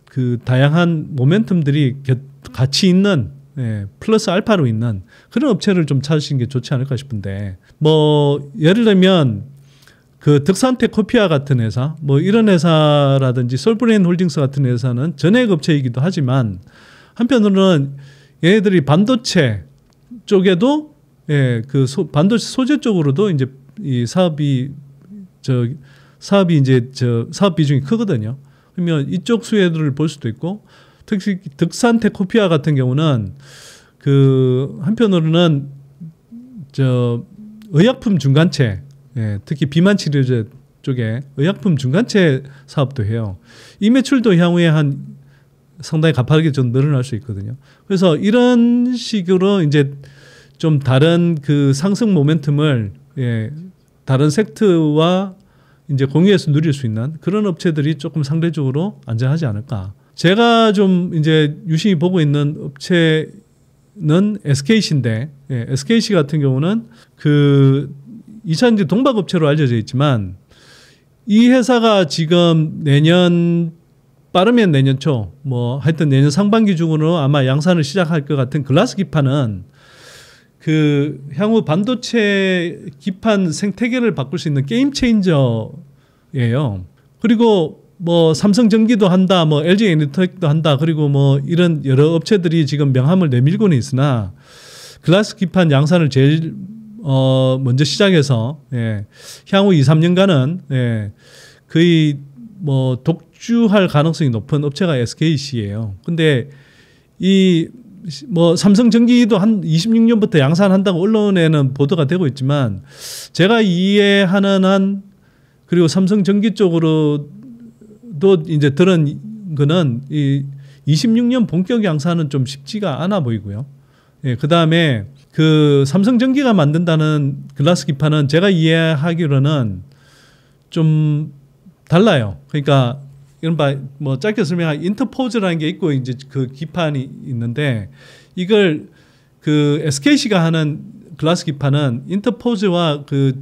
그 다양한 모멘텀들이 같이 있는 예, 플러스 알파로 있는 그런 업체를 좀 찾으시는 게 좋지 않을까 싶은데 뭐 예를 들면 그 덕산텍 코피아 같은 회사, 뭐 이런 회사라든지 솔브레인 홀딩스 같은 회사는 전액 업체이기도 하지만 한편으로는 얘네들이 반도체 쪽에도 예, 그 소, 반도체 소재 쪽으로도 이제 이 사업이 저 사업이 이제 저 사업 비중이 크거든요. 그러면 이쪽 수혜들을볼 수도 있고 특히 득산테 코피아 같은 경우는 그 한편으로는 저 의약품 중간체 예, 특히 비만 치료제 쪽에 의약품 중간체 사업도 해요. 이 매출도 향후에 한 상당히 가파르게 좀 늘어날 수 있거든요. 그래서 이런 식으로 이제 좀 다른 그 상승 모멘텀을 예, 다른 섹트와 이제 공유해서 누릴 수 있는 그런 업체들이 조금 상대적으로 안전하지 않을까. 제가 좀 이제 유심히 보고 있는 업체는 SKC인데 예, SKC 같은 경우는 그 이차전지 동박업체로 알려져 있지만 이 회사가 지금 내년 빠르면 내년 초, 뭐 하여튼 내년 상반기 중으로 아마 양산을 시작할 것 같은 글라스 기판은 그 향후 반도체 기판 생태계를 바꿀 수 있는 게임 체인저예요. 그리고 뭐 삼성 전기도 한다, 뭐 LG 에너텍도 한다, 그리고 뭐 이런 여러 업체들이 지금 명함을 내밀고는 있으나 글라스 기판 양산을 제일 어 먼저 시작해서 예, 향후 2, 3년간은 예, 거의 뭐 독주할 가능성이 높은 업체가 SKC예요. 근데 이 뭐 삼성전기도 한 26년부터 양산한다고 언론에는 보도가 되고 있지만 제가 이해하는 한 그리고 삼성전기 쪽으로도 이제 들은 거는 이 26년 본격 양산은 좀 쉽지가 않아 보이고요. 예, 그 다음에 그 삼성전기가 만든다는 글라스 기판은 제가 이해하기로는 좀 달라요. 그러니까 이른바 뭐 짧게 설명하 인터포즈라는 게 있고 이제 그 기판이 있는데 이걸 그 SKC가 하는 글라스 기판은 인터포즈와 그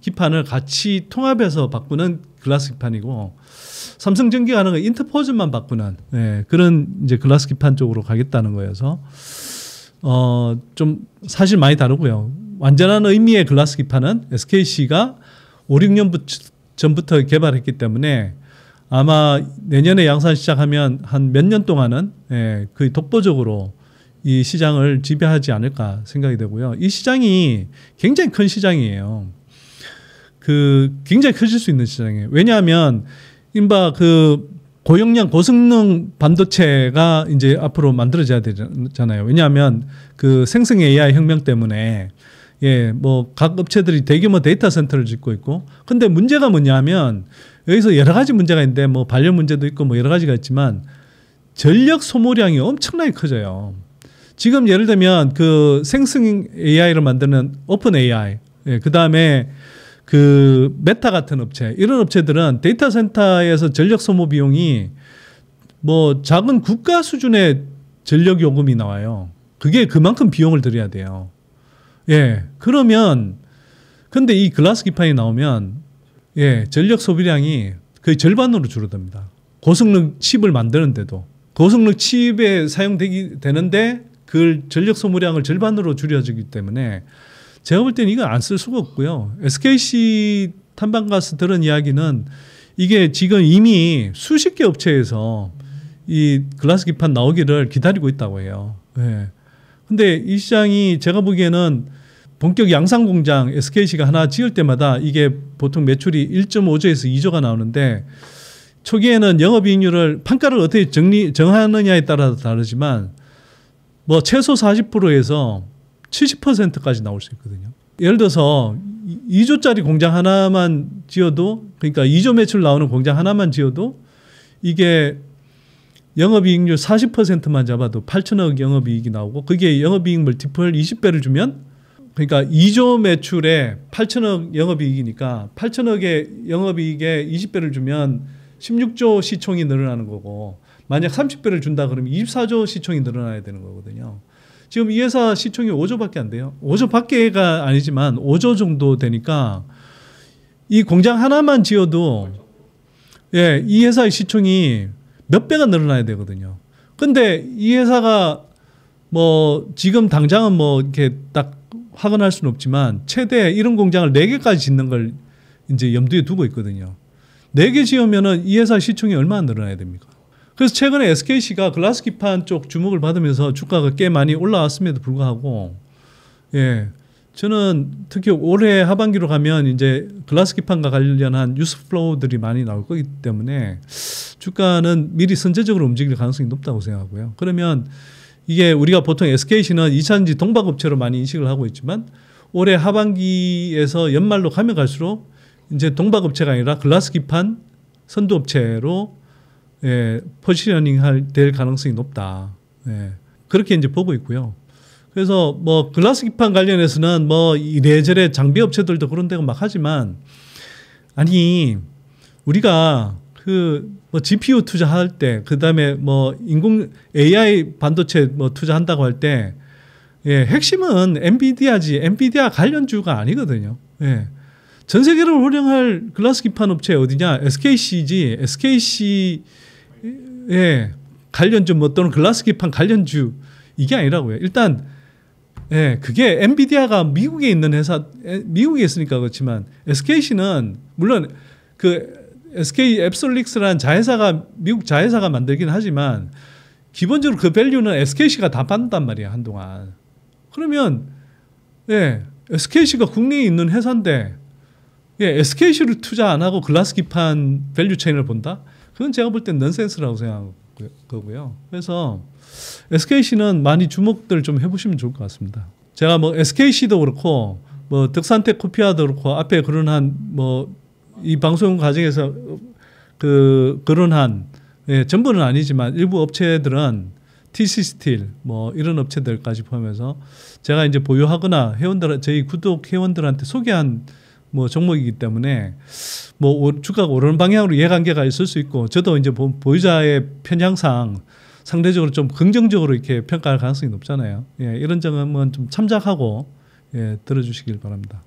기판을 같이 통합해서 바꾸는 글라스 기판이고 삼성전기가 하는 건 인터포즈만 바꾸는 예, 그런 이제 글라스 기판 쪽으로 가겠다는 거여서 어, 좀 사실 많이 다르고요. 완전한 의미의 글라스 기판은 SKC가 5, 6년 전부터 개발했기 때문에 아마 내년에 양산 시작하면 한 몇 년 동안은 예, 거의 독보적으로 이 시장을 지배하지 않을까 생각이 되고요. 이 시장이 굉장히 큰 시장이에요. 그 굉장히 커질 수 있는 시장이에요. 왜냐하면 인바 그 고용량 고성능 반도체가 이제 앞으로 만들어져야 되잖아요. 왜냐하면 그 생성 AI 혁명 때문에 예, 뭐 각 업체들이 대규모 데이터 센터를 짓고 있고 근데 문제가 뭐냐면 여기서 여러 가지 문제가 있는데 뭐 발열 문제도 있고 뭐 여러 가지가 있지만 전력 소모량이 엄청나게 커져요. 지금 예를 들면 그 생성 AI를 만드는 오픈 AI, 예, 그 다음에 그 메타 같은 업체 이런 업체들은 데이터 센터에서 전력 소모 비용이 뭐 작은 국가 수준의 전력 요금이 나와요. 그게 그만큼 비용을 들여야 돼요. 예. 그러면 근데 이 글라스 기판이 나오면 예, 전력 소비량이 거의 절반으로 줄어듭니다. 고성능 칩을 만드는데도 고성능 칩에 사용되기 되는데 그 전력 소모량을 절반으로 줄여주기 때문에 제가 볼 때는 이건 안쓸 수가 없고요. SKC 탐방가스 들은 이야기는 이게 지금 이미 수십 개 업체에서 이 글라스 기판 나오기를 기다리고 있다고 해요. 예. 근데 이 시장이 제가 보기에는 본격 양산 공장 SKC가 하나 지을 때마다 이게 보통 매출이 1.5조에서 2조가 나오는데 초기에는 영업이익률을 판가를 어떻게 정리 정하느냐에 따라 다르지만 뭐 최소 40%에서 70%까지 나올 수 있거든요. 예를 들어서 2조짜리 공장 하나만 지어도 그러니까 2조 매출 나오는 공장 하나만 지어도 이게 영업이익률 40%만 잡아도 8천억 영업이익이 나오고 그게 영업이익 멀티플 20배를 주면 그러니까 2조 매출에 8천억 영업이익이니까 8천억의 영업이익에 20배를 주면 16조 시총이 늘어나는 거고 만약 30배를 준다 그러면 24조 시총이 늘어나야 되는 거거든요. 지금 이 회사 시총이 5조밖에 안 돼요. 5조밖에가 아니지만 5조 정도 되니까 이 공장 하나만 지어도 예, 이 회사의 시총이 몇 배가 늘어나야 되거든요. 근데 이 회사가 뭐 지금 당장은 뭐 이렇게 딱 확언할 수는 없지만 최대 이런 공장을 4개까지 짓는 걸 이제 염두에 두고 있거든요. 4개 지으면은 이 회사 시총이 얼마나 늘어나야 됩니까? 그래서 최근에 SKC가 글라스기판 쪽 주목을 받으면서 주가가 꽤 많이 올라왔음에도 불구하고 예. 저는 특히 올해 하반기로 가면 이제 글라스기판과 관련한 뉴스 플로우들이 많이 나올 거기 때문에 주가는 미리 선제적으로 움직일 가능성이 높다고 생각하고요. 그러면 이게 우리가 보통 SKC는 2차전지 동박업체로 많이 인식을 하고 있지만 올해 하반기에서 연말로 가면 갈수록 이제 동박업체가 아니라 글라스기판 선두업체로 예, 포지셔닝 할, 될 가능성이 높다. 예, 그렇게 이제 보고 있고요. 그래서 뭐 글라스 기판 관련해서는 뭐 이래저래 장비 업체들도 그런 데가 막 하지만 아니 우리가 그 뭐 GPU 투자할 때 그다음에 뭐 인공 AI 반도체 뭐 투자한다고 할때 예, 핵심은 엔비디아지 엔비디아 관련주가 아니거든요. 예. 전 세계를 호령할 글라스 기판 업체 어디냐? SKC지. SKC 예, 관련주 뭐 또는 글라스기판 관련주 이게 아니라고요. 일단 예, 그게 엔비디아가 미국에 있는 회사 미국에 있으니까 그렇지만 s k 는 물론 그 SK 앱솔릭스라는 자회사가 미국 자회사가 만들긴 하지만 기본적으로 그 밸류는 s k 가다 받는단 말이야 한동안. 그러면 예, s k 가 국내에 있는 회사인데 예, s k 를 투자 안 하고 글라스 기판 밸류 체인을 본다? 그건 제가 볼 땐 넌센스라고 생각하고요. 그래서 SKC는 많이 주목들 좀 해보시면 좋을 것 같습니다. 제가 뭐 SKC도 그렇고 뭐 덕산텍 코피아도 그렇고 앞에 그런 한뭐 이 방송 과정에서 그 그런 한 예, 전부는 아니지만 일부 업체들은 TC 스틸 뭐 이런 업체들까지 포함해서 제가 이제 보유하거나 회원들 저희 구독 회원들한테 소개한 뭐 종목이기 때문에 뭐 주가가 오르는 방향으로 예관계가 있을 수 있고 저도 이제 보유자의 편향상 상대적으로 좀 긍정적으로 이렇게 평가할 가능성이 높잖아요. 예, 이런 점은 좀 참작하고 예, 들어주시길 바랍니다.